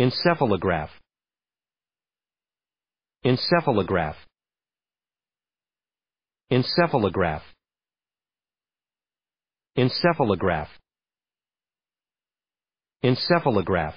Encephalograph. Encephalograph. Encephalograph. Encephalograph. Encephalograph.